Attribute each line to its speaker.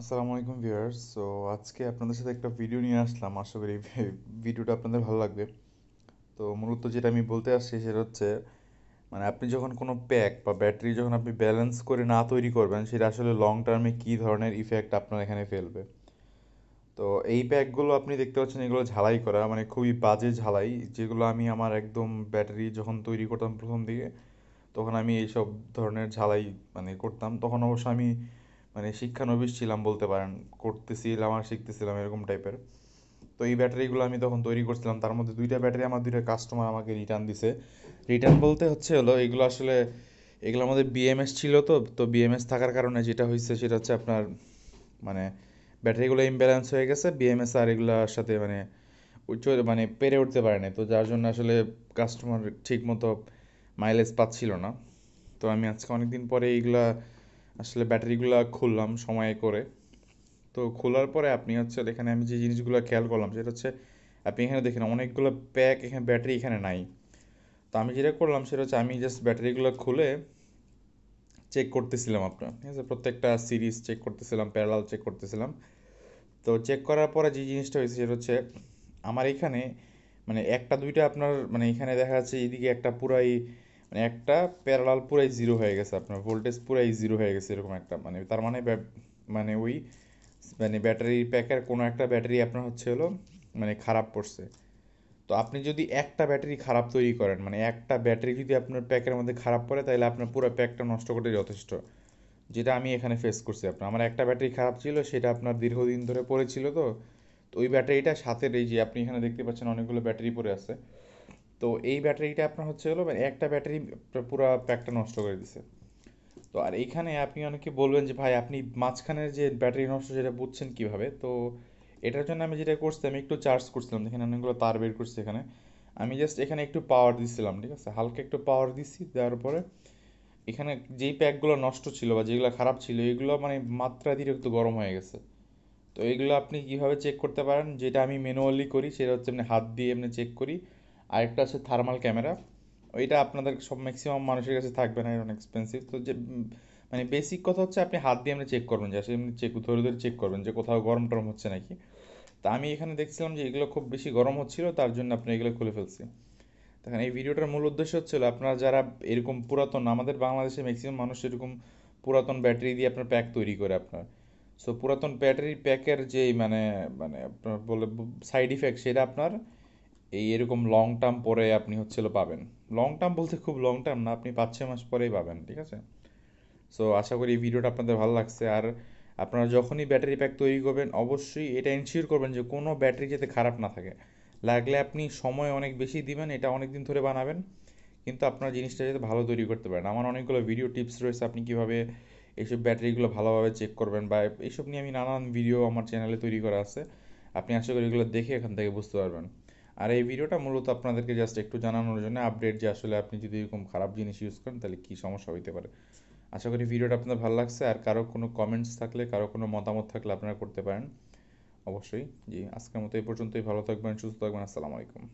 Speaker 1: আসসালামু আলাইকুম viewers so আজকে আপনাদের সাথে একটা ভিডিও নিয়ে আসলাম আশা করি ভিডিওটা আপনাদের ভালো লাগবে তো মূলত যেটা আমি বলতে আসছি সেটা হচ্ছে মানে আপনি যখন কোনো প্যাক বা ব্যাটারি যখন আপনি ব্যালেন্স করে না তৈরি করবেন সেটা আসলে লং টার্মে কী ধরনের ইফেক্ট আপনার এখানে ফেলবে তো এই প্যাকগুলো আপনি দেখতে পাচ্ছেন এগুলো ঝালাই করা মানে খুবই বাজে ঝালাই যেগুলো আমি আমার একদম ব্যাটারি যখন তৈরি করতাম প্রথম দিকে তখন আমি এইসব ধরনের ঝালাই মানে করতাম তখন অবশ্য আমি মানে শিক্ষানবিশ ছিলাম বলতে পারেন করতেছিলাম আর শিখতেছিলাম এরকম টাইপের তো এই ব্যাটারিগুলো আমি তখন তৈরি করছিলাম তার মধ্যে দুইটা ব্যাটারি আমার দুইটা কাস্টমার আমাকে রিটার্ন দিছে রিটার্ন বলতে হচ্ছে হলো এগুলো আসলে এগুলো আমাদের বিএমএস ছিল তো তো বিএমএস থাকার কারণে যেটা হয়েছে সেটা হচ্ছে আপনার মানে ব্যাটারিগুলো ইমব্যালেন্স হয়ে গেছে বিএমএস আর এগুলোর সাথে মানে উচ্চ মানে পেরে উঠতে পারে তো যার জন্য আসলে কাস্টমার ঠিক মতো মাইলেজ পাচ্ছিল না তো আমি আজকে অনেকদিন পরে এইগুলা আসলে ব্যাটারিগুলো খুললাম সময় করে তো খোলার পরে আপনি হচ্ছে এখানে আমি যে জিনিসগুলো খেয়াল করলাম সেটা হচ্ছে আপনি এখানে দেখেন অনেকগুলো প্যাক এখানে ব্যাটারি এখানে নাই তো আমি যেটা করলাম সেটা হচ্ছে আমি জাস্ট ব্যাটারিগুলো খুলে চেক করতেছিলাম আপনার ঠিক আছে প্রত্যেকটা সিরিজ চেক করতেছিলাম প্যারালাল চেক করতেছিলাম তো চেক করার পরে যে জিনিসটা হয়েছে সেটা হচ্ছে আমার এখানে মানে একটা দুইটা আপনার মানে এখানে দেখা যাচ্ছে এদিকে একটা পুরাই মানে একটা প্যারালাল পুরাই জিরো হয়ে গেছে আপনার ভোল্টেজ পুরাই জিরো হয়ে গেছে এরকম একটা মানে তার মানে মানে ওই মানে ব্যাটারি প্যাকের কোনো একটা ব্যাটারি আপনার হচ্ছে হলো মানে খারাপ পড়ছে তো আপনি যদি একটা ব্যাটারি খারাপ তৈরি করেন মানে একটা ব্যাটারি যদি আপনার প্যাকের মধ্যে খারাপ পড়ে তাহলে আপনার পুরো প্যাকটা নষ্ট করতে যথেষ্ট যেটা আমি এখানে ফেস করছি আপনার আমার একটা ব্যাটারি খারাপ ছিল সেটা আপনার দীর্ঘদিন ধরে পড়েছিল তো তো ওই ব্যাটারিটা সাথে এই যে আপনি এখানে দেখতে পাচ্ছেন অনেকগুলো ব্যাটারি পড়ে আছে তো এই ব্যাটারিটা আপনার হচ্ছে হলো মানে একটা ব্যাটারি পুরো প্যাকটা নষ্ট করে দিছে তো আর এইখানে আপনি অনেকে বলবেন যে ভাই আপনি মাঝখানের যে ব্যাটারি নষ্ট সেটা বুঝছেন কীভাবে তো এটার জন্য আমি যেটা করছি আমি একটু চার্জ করছিলাম এখানে অনেকগুলো তার বের করছি এখানে আমি জাস্ট এখানে একটু পাওয়ার দিছিলাম ঠিক আছে হালকা একটু পাওয়ার দিছি দেওয়ার পরে এখানে যেই প্যাকগুলো নষ্ট ছিল বা যেগুলো খারাপ ছিল এগুলো মানে একটু গরম হয়ে গেছে তো এগুলো আপনি কীভাবে চেক করতে পারেন যেটা আমি ম্যানুয়ালি করি সেটা হচ্ছে এমনি হাত দিয়ে এমনি চেক করি আরেকটা আছে থার্মাল ক্যামেরা ওইটা আপনাদের সব ম্যাক্সিমাম মানুষের কাছে থাকবে না অনেক এক্সপেন্সিভ তো যে মানে বেসিক কথা হচ্ছে আপনি হাত দিয়ে আপনি চেক করবেন যে আসলে এমনি চেক ধরে ধরে চেক করবেন যে কোথাও গরম টরম হচ্ছে নাকি তা আমি এখানে দেখছিলাম যে এগুলো খুব বেশি গরম হচ্ছিল তার জন্য আপনি এগুলো খুলে ফেলছি দেখেন এই ভিডিওটার মূল উদ্দেশ্য হচ্ছিল আপনারা যারা এরকম পুরাতন আমাদের বাংলাদেশে ম্যাক্সিমাম মানুষ এরকম পুরাতন ব্যাটারি দিয়ে আপনার প্যাক তৈরি করে আপনার সো পুরাতন ব্যাটারি প্যাকের যেই মানে মানে আপনার বলে সাইড ইফেক্ট সেটা আপনার এই এরকম লং টার্ম পরে আপনি হচ্ছিল পাবেন লং টার্ম বলতে খুব লং টার্ম না আপনি পাঁচ ছ মাস পরেই পাবেন ঠিক আছে সো আশা করি এই ভিডিওটা আপনাদের ভালো লাগছে আর আপনারা যখনই ব্যাটারি প্যাক তৈরি করবেন অবশ্যই এটা ইনশিওর করবেন যে কোনো ব্যাটারি যাতে খারাপ না থাকে লাগলে আপনি সময় অনেক বেশি দিবেন এটা অনেক দিন ধরে বানাবেন কিন্তু আপনার জিনিসটা যাতে ভালো তৈরি করতে পারেন আমার অনেকগুলো ভিডিও টিপস রয়েছে আপনি কীভাবে এইসব ব্যাটারিগুলো ভালোভাবে চেক করবেন বা এইসব নিয়ে আমি নানান ভিডিও আমার চ্যানেলে তৈরি করা আছে আপনি আশা করি এগুলো দেখে এখান থেকে বুঝতে পারবেন আর এই ভিডিওটা মূলত আপনাদেরকে জাস্ট একটু জানানোর জন্য আপডেট যে আসলে আপনি যদি এরকম খারাপ জিনিস ইউজ করেন তাহলে কী সমস্যা হইতে পারে আশা করি ভিডিওটা আপনাদের ভালো লাগছে আর কারো কোনো কমেন্টস থাকলে কারো কোনো মতামত থাকলে আপনারা করতে পারেন অবশ্যই জি আজকের মতো এই পর্যন্তই ভালো থাকবেন সুস্থ থাকবেন আসসালামু আলাইকুম